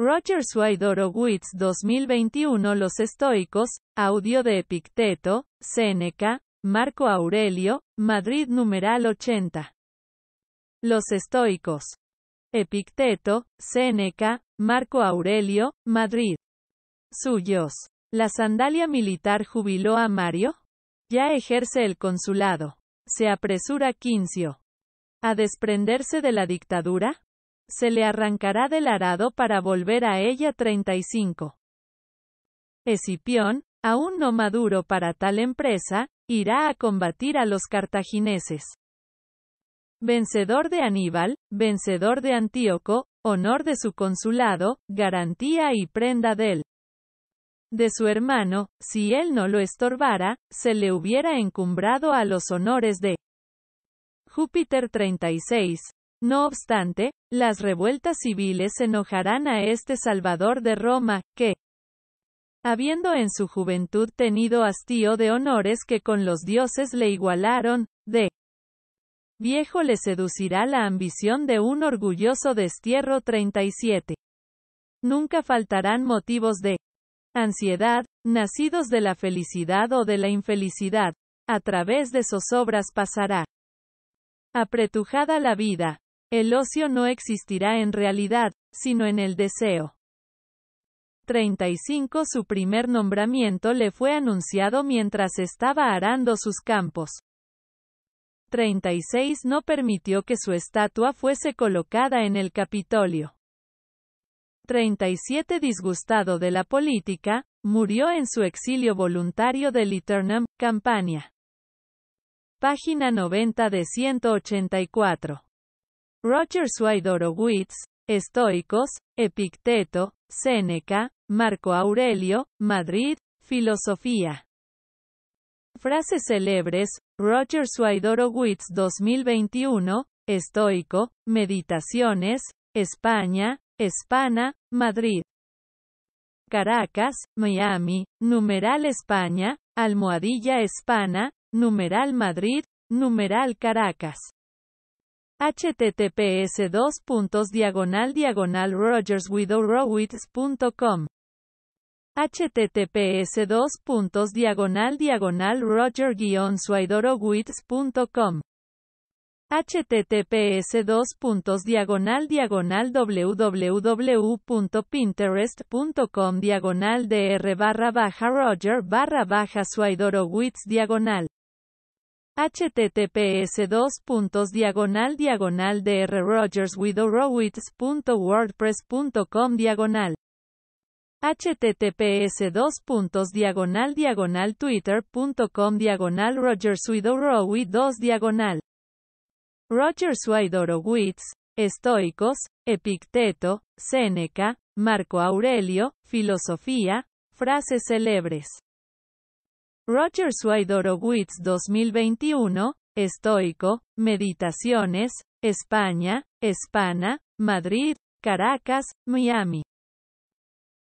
Roger Suárez Witz 2021 Los estoicos, audio de Epicteto, Séneca, Marco Aurelio, Madrid numeral 80. Los estoicos. Epicteto, Séneca, Marco Aurelio, Madrid. Suyos. ¿La sandalia militar jubiló a Mario? Ya ejerce el consulado. ¿Se apresura Quincio a desprenderse de la dictadura? se le arrancará del arado para volver a ella 35. Escipión, aún no maduro para tal empresa, irá a combatir a los cartagineses. Vencedor de Aníbal, vencedor de Antíoco, honor de su consulado, garantía y prenda él. de su hermano, si él no lo estorbara, se le hubiera encumbrado a los honores de Júpiter 36, no obstante, las revueltas civiles enojarán a este Salvador de Roma, que, habiendo en su juventud tenido hastío de honores que con los dioses le igualaron, de viejo le seducirá la ambición de un orgulloso destierro 37. Nunca faltarán motivos de ansiedad, nacidos de la felicidad o de la infelicidad, a través de sus obras pasará apretujada la vida, el ocio no existirá en realidad, sino en el deseo. 35 Su primer nombramiento le fue anunciado mientras estaba arando sus campos. 36 No permitió que su estatua fuese colocada en el Capitolio. 37 Disgustado de la política, murió en su exilio voluntario de Liternum, Campania. Página 90 de 184. Roger Suaidorowitz, Estoicos, Epicteto, Séneca, Marco Aurelio, Madrid, Filosofía. Frases célebres, Roger Suaidorowitz 2021, Estoico, Meditaciones, España, Hispana, Madrid. Caracas, Miami, numeral España, almohadilla hispana, numeral Madrid, numeral Caracas https dos puntos diagonal diagonal rogerswidowrowitz.com https dos puntos diagonal diagonal roger swidorowitz.com https dos puntos diagonal diagonal www.pinterest.com diagonal dr barra baja roger barra baja swidorowitz diagonal https dos diagonal diagonal dr rogers .wordpress.com diagonal https dos diagonal diagonal twitter.com diagonal rogers diagonal rogers widorowitz estoicos epicteto seneca marco aurelio filosofía frases célebres Roger Wits 2021, Estoico, Meditaciones, España, España, Madrid, Caracas, Miami.